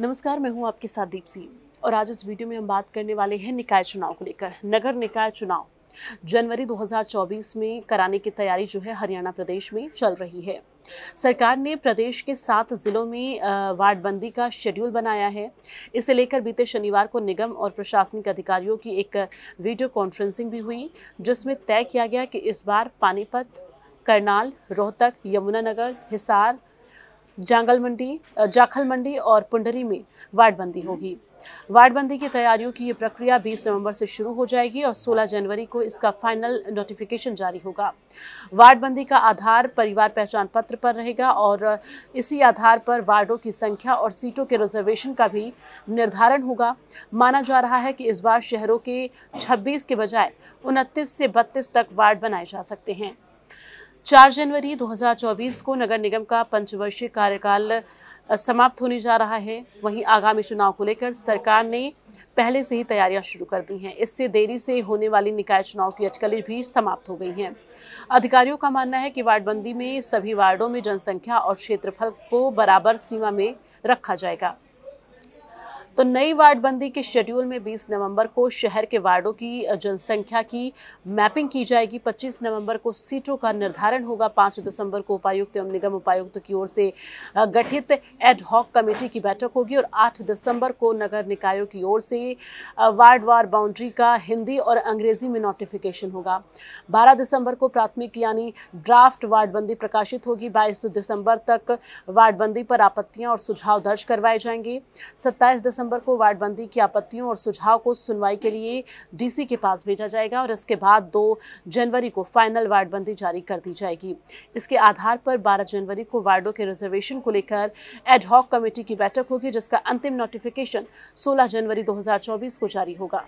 नमस्कार मैं हूं आपके साथ दीप सिंह और आज इस वीडियो में हम बात करने वाले हैं निकाय चुनाव को लेकर नगर निकाय चुनाव जनवरी 2024 में कराने की तैयारी जो है हरियाणा प्रदेश में चल रही है सरकार ने प्रदेश के सात जिलों में वार्डबंदी का शेड्यूल बनाया है इसे लेकर बीते शनिवार को निगम और प्रशासनिक अधिकारियों की एक वीडियो कॉन्फ्रेंसिंग भी हुई जिसमें तय किया गया कि इस बार पानीपत करनाल रोहतक यमुनानगर हिसार जांगल मंडी जाखल मंडी और पुंडरी में वार्डबंदी होगी वार्डबंदी की तैयारियों की ये प्रक्रिया 20 नवंबर से शुरू हो जाएगी और 16 जनवरी को इसका फाइनल नोटिफिकेशन जारी होगा वार्डबंदी का आधार परिवार पहचान पत्र पर रहेगा और इसी आधार पर वार्डों की संख्या और सीटों के रिजर्वेशन का भी निर्धारण होगा माना जा रहा है कि इस बार शहरों के 26 के बजाय उनतीस से बत्तीस तक वार्ड बनाए जा सकते हैं चार जनवरी 2024 को नगर निगम का पंचवर्षीय कार्यकाल समाप्त होने जा रहा है वहीं आगामी चुनाव को लेकर सरकार ने पहले से ही तैयारियां शुरू कर दी हैं इससे देरी से होने वाली निकाय चुनाव की अटकलें भी समाप्त हो गई हैं अधिकारियों का मानना है कि वार्डबंदी में सभी वार्डों में जनसंख्या और क्षेत्रफल को बराबर सीमा में रखा जाएगा तो नई वार्डबंदी के शेड्यूल में 20 नवंबर को शहर के वार्डों की जनसंख्या की मैपिंग की जाएगी 25 नवंबर को सीटों का निर्धारण होगा 5 दिसंबर को उपायुक्त एवं निगम उपायुक्त की ओर से गठित एडहॉक कमेटी की बैठक होगी और 8 दिसंबर को नगर निकायों की ओर से वार्ड वार बाउंड्री का हिंदी और अंग्रेजी में नोटिफिकेशन होगा बारह दिसंबर को प्राथमिक यानी ड्राफ्ट वार्डबंदी प्रकाशित होगी बाईस दिसंबर तक वार्डबंदी पर आपत्तियां और सुझाव दर्ज करवाए जाएंगे सत्ताईस दिसंबर दिसंबर को वार्डबंदी की आपत्तियों और सुझाव को सुनवाई के लिए डीसी के पास भेजा जाएगा और इसके बाद दो जनवरी को फाइनल वार्डबंदी जारी कर दी जाएगी इसके आधार पर बारह जनवरी को वार्डों के रिजर्वेशन को लेकर एडहॉक कमेटी की बैठक होगी जिसका अंतिम नोटिफिकेशन सोलह जनवरी दो को जारी होगा